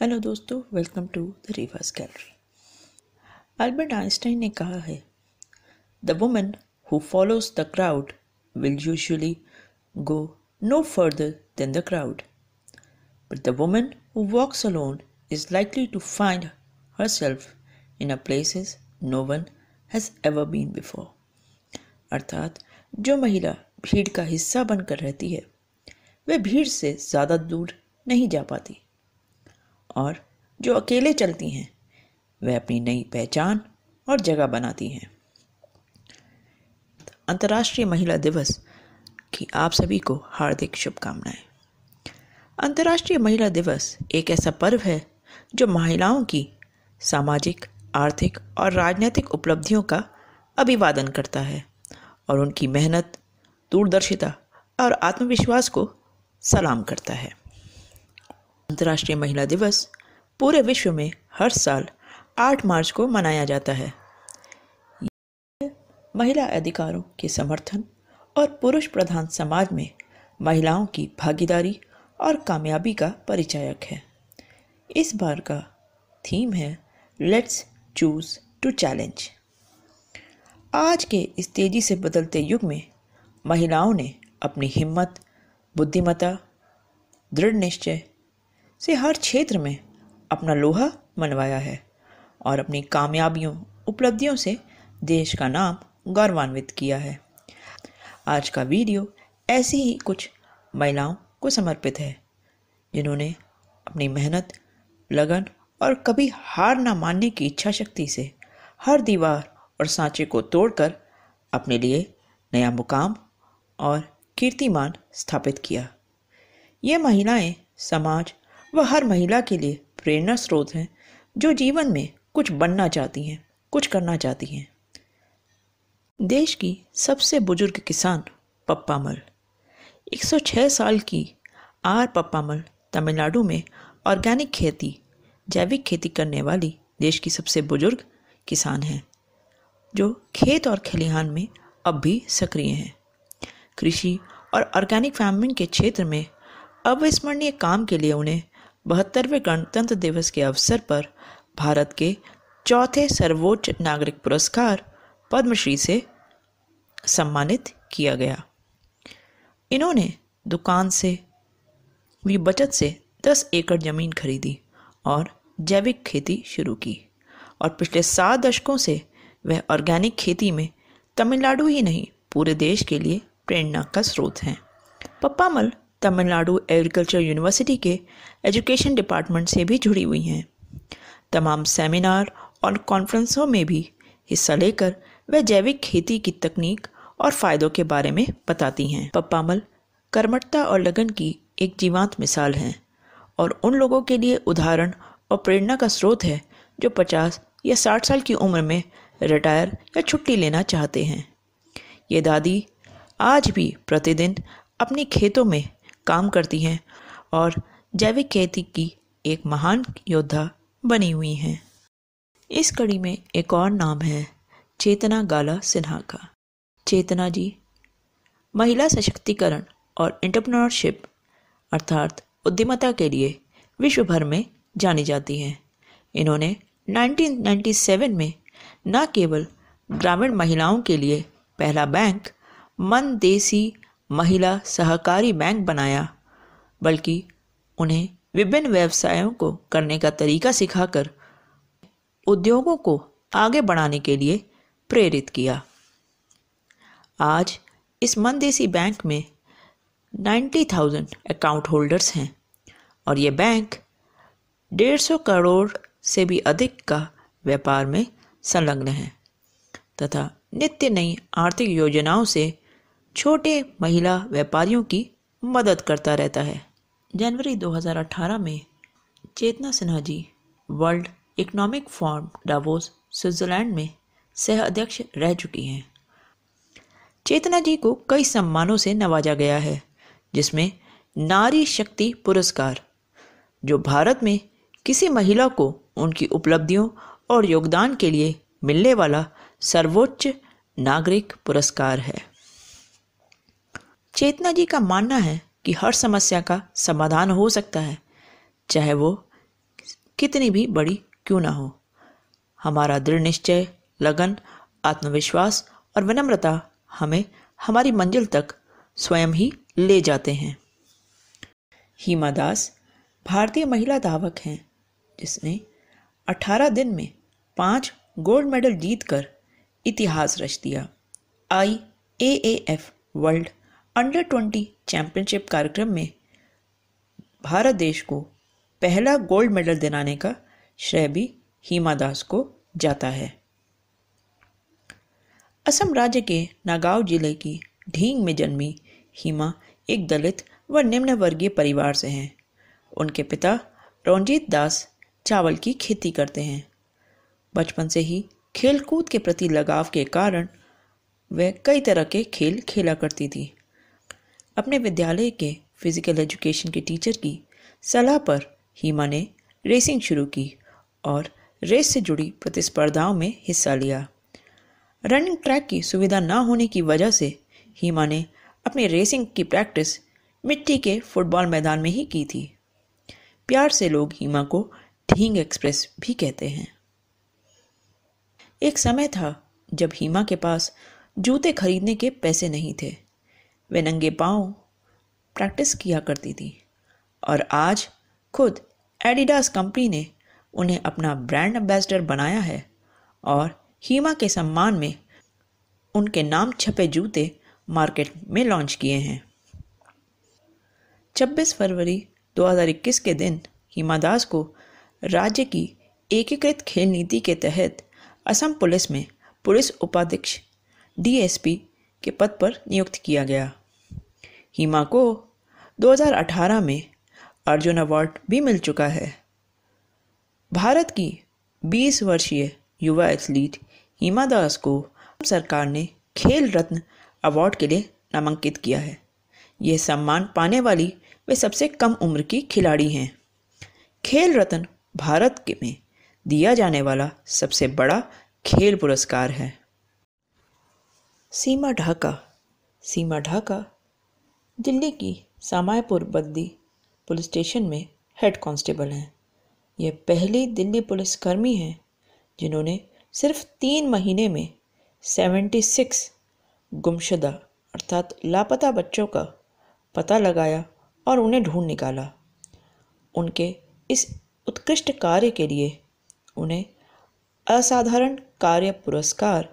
hello दोस्तों welcome to the reverse gallery Albert Einstein ने कहा है the women who follows the crowd will usually go no further then the crowd but the women who walks alone is likely to find herself in a places no one has ever been before अर्थात जो महिला भीड़ का हिस्सा बनकर रहती है वह भीड़ से ज़्यादा दूर नहीं जा पाती और जो अकेले चलती हैं वह अपनी नई पहचान और जगह बनाती हैं अंतर्राष्ट्रीय महिला दिवस की आप सभी को हार्दिक शुभकामनाएं अंतर्राष्ट्रीय महिला दिवस एक ऐसा पर्व है जो महिलाओं की सामाजिक आर्थिक और राजनीतिक उपलब्धियों का अभिवादन करता है और उनकी मेहनत दूरदर्शिता और आत्मविश्वास को सलाम करता है अंतर्राष्ट्रीय महिला दिवस पूरे विश्व में हर साल 8 मार्च को मनाया जाता है महिला अधिकारों के समर्थन और पुरुष प्रधान समाज में महिलाओं की भागीदारी और कामयाबी का परिचायक है इस बार का थीम है लेट्स चूज टू चैलेंज आज के इस तेज़ी से बदलते युग में महिलाओं ने अपनी हिम्मत बुद्धिमता दृढ़ निश्चय से हर क्षेत्र में अपना लोहा मनवाया है और अपनी कामयाबियों उपलब्धियों से देश का नाम गौरवान्वित किया है आज का वीडियो ऐसी ही कुछ महिलाओं को समर्पित है जिन्होंने अपनी मेहनत लगन और कभी हार ना मानने की इच्छा शक्ति से हर दीवार और सांचे को तोड़कर अपने लिए नया मुकाम और कीर्तिमान स्थापित किया ये महिलाएं समाज वह हर महिला के लिए प्रेरणा स्रोत हैं जो जीवन में कुछ बनना चाहती हैं कुछ करना चाहती हैं देश की सबसे बुजुर्ग किसान पप्पा मल 106 साल की आर पप्पा मल तमिलनाडु में ऑर्गेनिक खेती जैविक खेती करने वाली देश की सबसे बुजुर्ग किसान हैं जो खेत और खलिहान में अब भी सक्रिय हैं कृषि और ऑर्गेनिक फार्मिंग के क्षेत्र में अविस्मरणीय काम के लिए उन्हें बहत्तरवें गणतंत्र दिवस के अवसर पर भारत के चौथे सर्वोच्च नागरिक पुरस्कार पद्मश्री से सम्मानित किया गया इन्होंने दुकान से भी बचत से दस एकड़ ज़मीन खरीदी और जैविक खेती शुरू की और पिछले सात दशकों से वह ऑर्गेनिक खेती में तमिलनाडु ही नहीं पूरे देश के लिए प्रेरणा का स्रोत हैं पप्पामल तमिलनाडु एग्रीकल्चर यूनिवर्सिटी के एजुकेशन डिपार्टमेंट से भी जुड़ी हुई हैं तमाम सेमिनार और कॉन्फ्रेंसों में भी हिस्सा लेकर वह जैविक खेती की तकनीक और फ़ायदों के बारे में बताती हैं पप्पामल कर्मठता और लगन की एक जीवांत मिसाल हैं और उन लोगों के लिए उदाहरण और प्रेरणा का स्रोत है जो पचास या साठ साल की उम्र में रिटायर या छुट्टी लेना चाहते हैं ये दादी आज भी प्रतिदिन अपनी खेतों में काम करती हैं और जैविक खेती की एक महान योद्धा बनी हुई हैं इस कड़ी में एक और नाम है चेतना गाला सिन्हा का चेतना जी महिला सशक्तिकरण और एंटरप्रेन्योरशिप अर्थात उद्यमता के लिए विश्व भर में जानी जाती हैं इन्होंने 1997 में न केवल ग्रामीण महिलाओं के लिए पहला बैंक मन देसी महिला सहकारी बैंक बनाया बल्कि उन्हें विभिन्न व्यवसायों को करने का तरीका सिखाकर उद्योगों को आगे बढ़ाने के लिए प्रेरित किया आज इस मनदेसी बैंक में 90,000 अकाउंट होल्डर्स हैं और ये बैंक 150 करोड़ से भी अधिक का व्यापार में संलग्न है तथा नित्य नई आर्थिक योजनाओं से छोटे महिला व्यापारियों की मदद करता रहता है जनवरी 2018 में Chetna Sinha ji World Economic Forum Davos Switzerland में सह अध्यक्ष रह चुकी हैं चेतना जी को कई सम्मानों से नवाजा गया है जिसमें नारी शक्ति पुरस्कार जो भारत में किसी महिला को उनकी उपलब्धियों और योगदान के लिए मिलने वाला सर्वोच्च नागरिक पुरस्कार है चेतना जी का मानना है कि हर समस्या का समाधान हो सकता है चाहे वो कितनी भी बड़ी क्यों ना हो हमारा दृढ़ निश्चय लगन आत्मविश्वास और विनम्रता हमें हमारी मंजिल तक स्वयं ही ले जाते हैं हीमा दास भारतीय महिला धावक हैं जिसने 18 दिन में पाँच गोल्ड मेडल जीतकर इतिहास रच दिया I A F world under twenty championship कार्यक्रम में भारत देश को पहला गोल्ड मेडल दिलाने का श्रेय भी हीमा दास को जाता है असम राज्य के नागाव जिले की ढींग में जन्मी हीमा एक दलित व निम्न वर्गीय परिवार से हैं उनके पिता रंजीत दास चावल की खेती करते हैं बचपन से ही खेलकूद के प्रति लगाव के कारण वह कई तरह के खेल खेला करती थी अपने विद्यालय के फिज़िकल एजुकेशन के टीचर की सलाह पर हीमा ने रेसिंग शुरू की और रेस से जुड़ी प्रतिस्पर्धाओं में हिस्सा लिया रनिंग ट्रैक की सुविधा न होने की वजह से हीमा ने अपनी रेसिंग की प्रैक्टिस मिट्टी के फुटबॉल मैदान में ही की थी प्यार से लोग हीमा को ढींग एक्सप्रेस भी कहते हैं एक समय था जब हीमा के पास जूते खरीदने के पैसे नहीं थे वे नंगे पाँव प्रैक्टिस किया करती थी और आज खुद एडिडास कंपनी ने उन्हें अपना ब्रांड एम्बेसडर बनाया है और हीमा के सम्मान में उनके नाम छपे जूते मार्केट में लॉन्च किए हैं 26 फरवरी 2021 के दिन हीमा दास को राज्य की एकीकृत खेल नीति के तहत असम पुलिस में पुलिस उपाध्यक्ष डीएसपी के पद पर नियुक्त किया गया हीमा को 2018 में अर्जुन अवार्ड भी मिल चुका है भारत की 20 वर्षीय युवा एथलीट हीमा दास को सरकार ने खेल रत्न अवार्ड के लिए नामांकित किया है यह सम्मान पाने वाली वे सबसे कम उम्र की खिलाड़ी हैं खेल रत्न भारत के में दिया जाने वाला सबसे बड़ा खेल पुरस्कार है सीमा ढाका सीमा ढाका दिल्ली की सामायपुर बद्दी पुलिस स्टेशन में हेड कांस्टेबल हैं यह पहली दिल्ली पुलिसकर्मी हैं जिन्होंने सिर्फ तीन महीने में 76 गुमशुदा अर्थात लापता बच्चों का पता लगाया और उन्हें ढूंढ निकाला उनके इस उत्कृष्ट कार्य के लिए उन्हें असाधारण कार्य पुरस्कार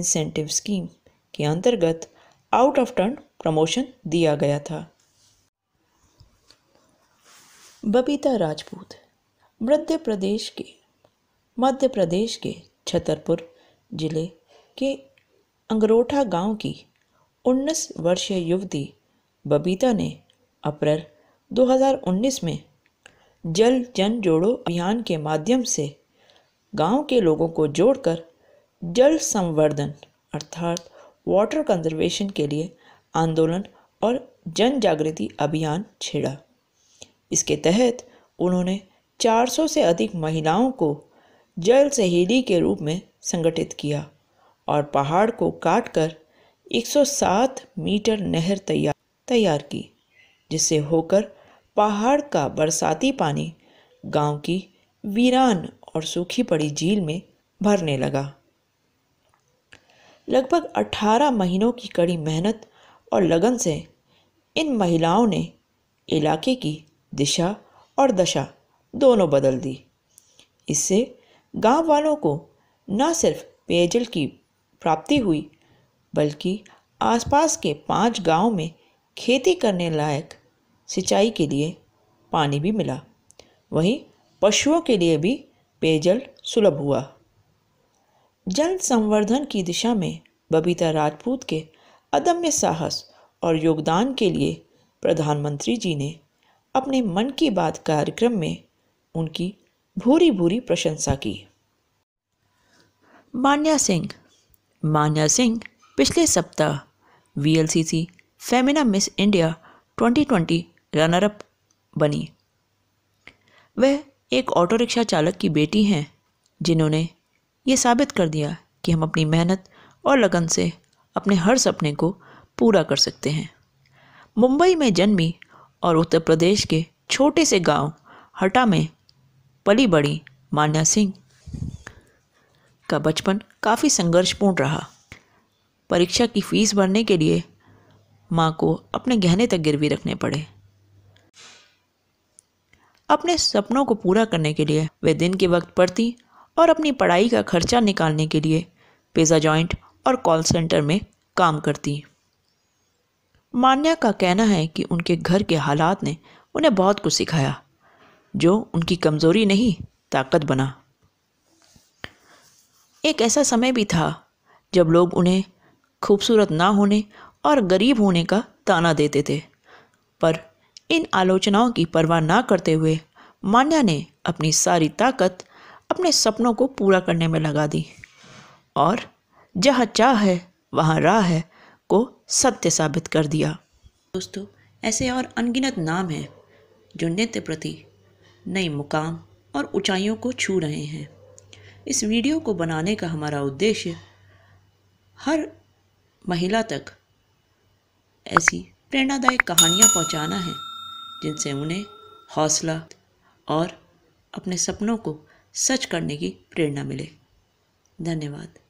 इंसेंटिव स्कीम के अंतर्गत आउट ऑफ टर्न प्रमोशन दिया गया था बबीता राजपूत मध्य प्रदेश के मध्य प्रदेश के छतरपुर जिले के अंगरोठा गांव की 19 वर्षीय युवती बबीता ने अप्रैल 2019 में जल जन जोड़ो अभियान के माध्यम से गांव के लोगों को जोड़कर जल संवर्धन अर्थात वाटर कंजर्वेशन के लिए आंदोलन और जन जागृति अभियान छेड़ा इसके तहत उन्होंने 400 से अधिक महिलाओं को जल सहेली के रूप में संगठित किया और पहाड़ को काटकर 107 मीटर नहर तैयार तैयार की जिससे होकर पहाड़ का बरसाती पानी गांव की वीरान और सूखी पड़ी झील में भरने लगा लगभग 18 महीनों की कड़ी मेहनत और लगन से इन महिलाओं ने इलाके की दिशा और दशा दोनों बदल दी इससे गांव वालों को न सिर्फ पेयजल की प्राप्ति हुई बल्कि आसपास के पांच गांव में खेती करने लायक सिंचाई के लिए पानी भी मिला वहीं पशुओं के लिए भी पेयजल सुलभ हुआ जल संवर्धन की दिशा में बबीता राजपूत के अदम्य साहस और योगदान के लिए प्रधानमंत्री जी ने अपने मन की बात कार्यक्रम में उनकी भूरी भूरी प्रशंसा की मान्या सिंह मान्या सिंह पिछले सप्ताह VLCC Femina Miss India 2020 runner up बनी वह एक ऑटो रिक्शा चालक की बेटी हैं जिन्होंने ये साबित कर दिया कि हम अपनी मेहनत और लगन से अपने हर सपने को पूरा कर सकते हैं मुंबई में जन्मी और उत्तर प्रदेश के छोटे से गांव हटा में पली बड़ी मान्या सिंह का बचपन काफ़ी संघर्षपूर्ण रहा परीक्षा की फीस भरने के लिए माँ को अपने गहने तक गिरवी रखने पड़े अपने सपनों को पूरा करने के लिए वे दिन के वक्त पढ़ती और अपनी पढ़ाई का खर्चा निकालने के लिए पिज़्ज़ा जॉइंट और कॉल सेंटर में काम करती हैं मान्या का कहना है कि उनके घर के हालात ने उन्हें बहुत कुछ सिखाया जो उनकी कमज़ोरी नहीं ताकत बना एक ऐसा समय भी था जब लोग उन्हें खूबसूरत ना होने और गरीब होने का ताना देते थे पर इन आलोचनाओं की परवाह ना करते हुए मान्या ने अपनी सारी ताकत अपने सपनों को पूरा करने में लगा दी और जहाँ चाह है वहाँ राह है को सत्य साबित कर दिया दोस्तों ऐसे और अनगिनत नाम हैं जो नृत्य प्रति नए मुकाम और ऊंचाइयों को छू रहे हैं इस वीडियो को बनाने का हमारा उद्देश्य हर महिला तक ऐसी प्रेरणादायक कहानियाँ पहुँचाना है जिनसे उन्हें हौसला और अपने सपनों को सच करने की प्रेरणा मिले धन्यवाद